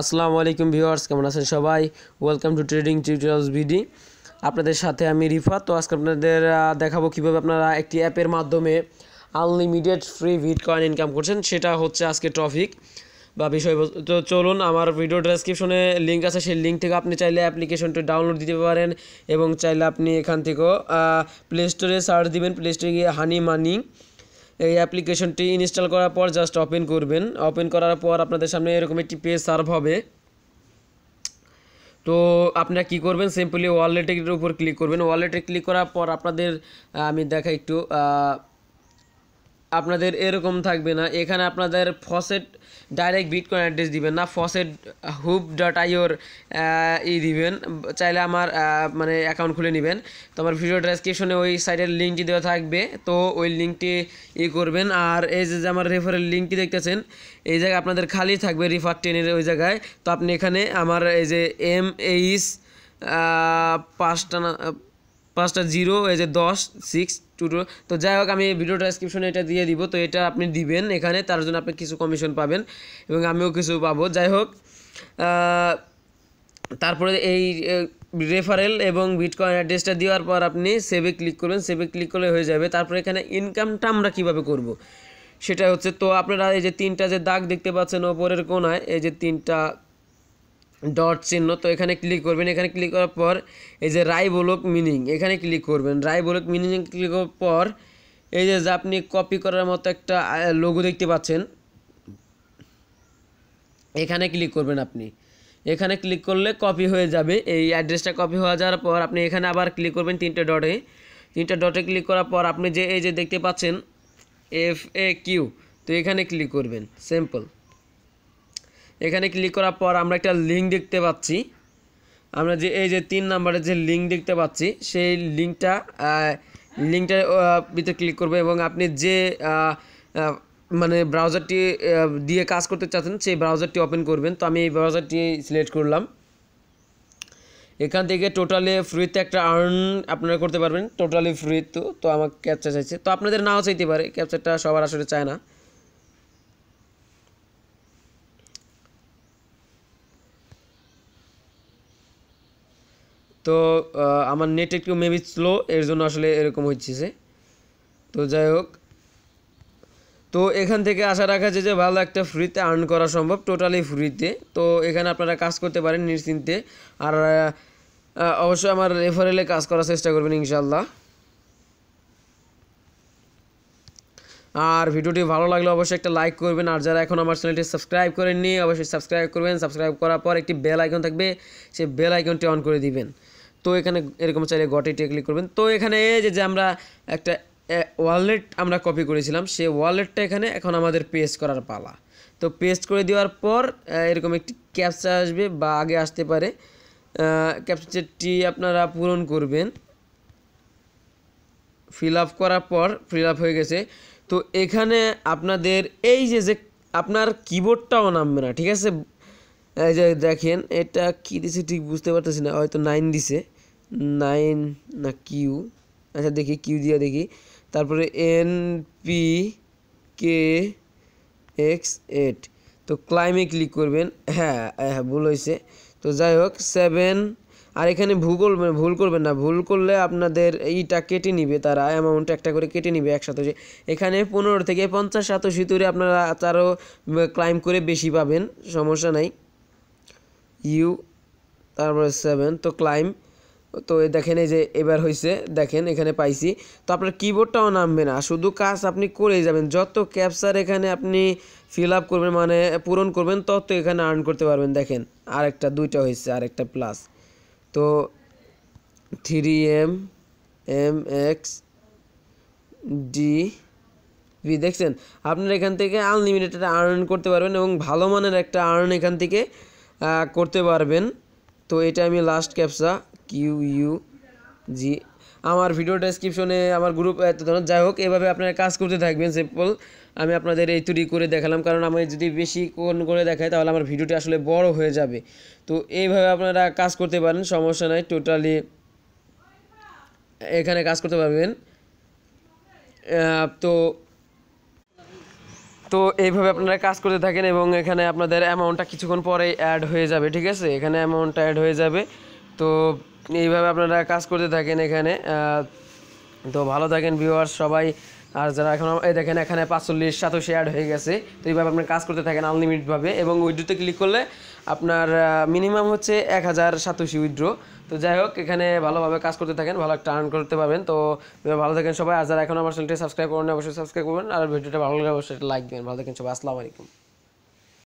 আসসালামু আলাইকুম ভিউয়ার্স কেমন আছেন সবাই ওয়েলকাম টু ট্রেডিং টিউটোরিয়ালস ভিডি আপনাদের সাথে আমি রিফা তো আজকে আপনাদের দেখাবো কিভাবে আপনারা একটি অ্যাপের মাধ্যমে আনলিমিটেড ফ্রি ভিড কয়েন ইনকাম করছেন সেটা হচ্ছে আজকে টপিক বা বিষয়বস্তু তো চলুন আমার ভিডিও ডেসক্রিপশনে লিঙ্ক আছে সেই লিঙ্ক থেকে আপনি চাইলে অ্যাপ্লিকেশনটি ডাউনলোড দিতে পারেন এবং চাইলে আপনি এখান থেকেও প্লে স্টোরে সার্চ দিবেন প্লে স্টোরে গিয়ে হানি মানি এই অ্যাপ্লিকেশনটি ইনস্টল করার পর জাস্ট ওপেন করবেন ওপেন করার পর আপনাদের সামনে এরকম একটি পেজ সার্ভ হবে তো আপনারা কি করবেন সিম্পলি ওয়ালেটের উপর ক্লিক করবেন ওয়ালেটে ক্লিক করার পর আপনাদের আমি দেখা একটু আপনাদের এরকম থাকবে না এখানে আপনাদের ফসেট ডাইরেক্ট বিটকয়েন অ্যাড্রেস দিবেন না ফসেট হুব ডট আইওর ই দিবেন চাইলে আমার মানে অ্যাকাউন্ট খুলে নেবেন তো আমার ভিডিও ডেসক্রিপশনে ওই সাইটের লিঙ্কটি দেওয়া থাকবে তো ওই লিঙ্কটি ই করবেন আর এই যে আমার রেফারের লিঙ্কটি দেখতেছেন এই জায়গায় আপনাদের খালি থাকবে রিফার টেনের ওই জায়গায় তো আপনি এখানে আমার এই যে এম এইচ পাঁচটা পাঁচটা জিরো এই যে দশ সিক্স টু টু তো যাই হোক আমি ভিডিও ডেসক্রিপশনে এটা দিয়ে দিব তো এটা আপনি দিবেন এখানে তার জন্য আপনি কিছু কমিশন পাবেন এবং আমিও কিছু পাবো যাই হোক তারপরে এই রেফারেল এবং বিটকয়েন অ্যাড্রেসটা দেওয়ার পর আপনি সেভে ক্লিক করবেন সেভে ক্লিক করলে হয়ে যাবে তারপরে এখানে ইনকামটা আমরা কীভাবে করব। সেটা হচ্ছে তো আপনারা এই যে তিনটা যে দাগ দেখতে পাচ্ছেন ওপরের কোনায় এই যে তিনটা ডট চিহ্ন তো এখানে ক্লিক করবেন এখানে ক্লিক করার পর এই যে রাইবোলক মিনিং এখানে ক্লিক করবেন রাইবোলক মিনিং ক্লিক করার পর এই যে আপনি কপি করার মতো একটা লোগো দেখতে পাচ্ছেন এখানে ক্লিক করবেন আপনি এখানে ক্লিক করলে কপি হয়ে যাবে এই অ্যাড্রেসটা কপি হয়ে যাওয়ার পর আপনি এখানে আবার ক্লিক করবেন তিনটে ডটে তিনটে ডটে ক্লিক করার পর আপনি যে এই যে দেখতে পাচ্ছেন এফ এ কিউ তো এখানে ক্লিক করবেন সিম্পল এখানে ক্লিক করার পর আমরা একটা লিঙ্ক দেখতে পাচ্ছি আমরা যে এই যে তিন নাম্বারের যে লিঙ্ক দেখতে পাচ্ছি সেই লিঙ্কটা লিঙ্কটার ভিতরে ক্লিক করবে এবং আপনি যে মানে ব্রাউজারটি দিয়ে কাজ করতে চাচ্ছেন সেই ব্রাউজারটি ওপেন করবেন তো আমি এই ব্রাউজারটি সিলেক্ট করলাম এখান থেকে টোটালি ফ্রিতে একটা আর্ন আপনারা করতে পারবেন টোটালি ফ্রি তো তো আমার ক্যাপচার চাইছে তো আপনাদের নাও চাইতে পারে ক্যাপচারটা সবার আসলে চায় না তো আমার নেট একটু মেবি স্লো এর জন্য আসলে এরকম হচ্ছে তো যাই হোক তো এখান থেকে আশা রাখা যায় যে ভালো একটা ফ্রিতে আর্ন করা সম্ভব টোটালি ফ্রিতে তো এখানে আপনারা কাজ করতে পারেন নিশ্চিন্তে আর অবশ্যই আমার রেফারেলে কাজ করার চেষ্টা করবেন ইনশাল্লাহ আর ভিডিওটি ভালো লাগলে অবশ্যই একটা লাইক করবেন আর যারা এখন আমার চ্যানেলটি সাবস্ক্রাইব করেননি অবশ্যই সাবস্ক্রাইব করবেন সাবস্ক্রাইব করার পর একটি বেল আইকন থাকবে সেই বেল আইকনটি অন করে দিবেন তো এখানে এরকম চাইলে গটিটে ক্লিক করবেন তো এখানে যে যে আমরা একটা ওয়ালেট আমরা কপি করেছিলাম সে ওয়ালেটটা এখানে এখন আমাদের পেস্ট করার পালা তো পেস্ট করে দেওয়ার পর এরকম একটি ক্যাপচা আসবে বা আগে আসতে পারে ক্যাপচারটি আপনারা পূরণ করবেন ফিল আপ করার পর ফিল আপ হয়ে গেছে তো এখানে আপনাদের এই যে যে আপনার কিবোর্ডটাও নামবে না ঠিক আছে এই যে দেখেন এটা কী দিছে ঠিক বুঝতে পারতেছি না হয়তো নাইন দিছে নাইন না কিউ আচ্ছা দেখি কিউ দিয়ে দেখি তারপরে N P K X eight তো ক্লাইমে ক্লিক করবেন হ্যাঁ হ্যাঁ ভুল হয়েছে তো যাই হোক সেভেন আর এখানে ভূগোল ভুল করবেন না ভুল করলে আপনাদের এইটা কেটে নিবে তারা অ্যামাউন্ট একটা করে কেটে নিবে একসাথে এখানে পনেরো থেকে পঞ্চাশ সাতাশি তৈরি আপনারা তারও ক্লাইম করে বেশি পাবেন সমস্যা নাই ইউ তারপরে সেভেন তো ক্লাইম তো দেখেন এই যে এবার হয়েছে দেখেন এখানে পাইছি তো আপনার কিবোর্ডটাও নামবে না শুধু কাজ আপনি করেই যাবেন যত ক্যাপচার এখানে আপনি ফিল আপ করবেন মানে পূরণ করবেন তত এখানে আর্ন করতে পারবেন দেখেন আরেকটা দুইটা হয়েছে আরেকটা প্লাস তো three M M X D V দেখছেন আপনারা এখান থেকে আনলিমিটেড আর্ন করতে পারবেন এবং ভালো মানের একটা আর্ন এখান থেকে করতে পারবেন তো এটা আমি লাস্ট ক্যাপসা কিউ ইউ জি আমার ভিডিও ডেসক্রিপশনে আমার গ্রুপ এত ধরনের যাই হোক এভাবে আপনারা কাজ করতে থাকবেন সিম্পল আমি আপনাদের এই তৈরি করে দেখালাম কারণ আমি যদি বেশি কোন করে দেখাই তাহলে আমার ভিডিওটি আসলে বড় হয়ে যাবে তো এইভাবে আপনারা কাজ করতে পারেন সমস্যা নাই টোটালি এখানে কাজ করতে পারবেন তো তো এইভাবে আপনারা কাজ করতে থাকেন এবং এখানে আপনাদের অ্যামাউন্টটা কিছুক্ষণ পরে অ্যাড হয়ে যাবে ঠিক আছে এখানে অ্যামাউন্টটা অ্যাড হয়ে যাবে তো এইভাবে আপনারা কাজ করতে থাকেন এখানে তো ভালো থাকেন ভিউয়ার সবাই আর যারা এখন এই দেখেন এখানে পাঁচচল্লিশ সাতশো অ্যাড হয়ে গেছে তো এইভাবে আপনার কাজ করতে থাকেন আনলিমিটেডভাবে এবং উইড্রোতে ক্লিক করলে আপনার মিনিমাম হচ্ছে এক হাজার সাতশি উইড্রো তো যাই হোক এখানে ভালোভাবে কাজ করতে থাকেন ভালো একটা আর্ন করতে পারবেন তো ভালো থাকেন সবাই আর যারা এখন আমার চ্যানেলটি সাবস্ক্রাইব করবেন অবশ্যই সাবস্ক্রাইব করবেন আর ভিডিওটা ভালো লাগলে অবশ্যই লাইক দেবেন ভালো থাকেন সবাই আসসালামু আলাইকুম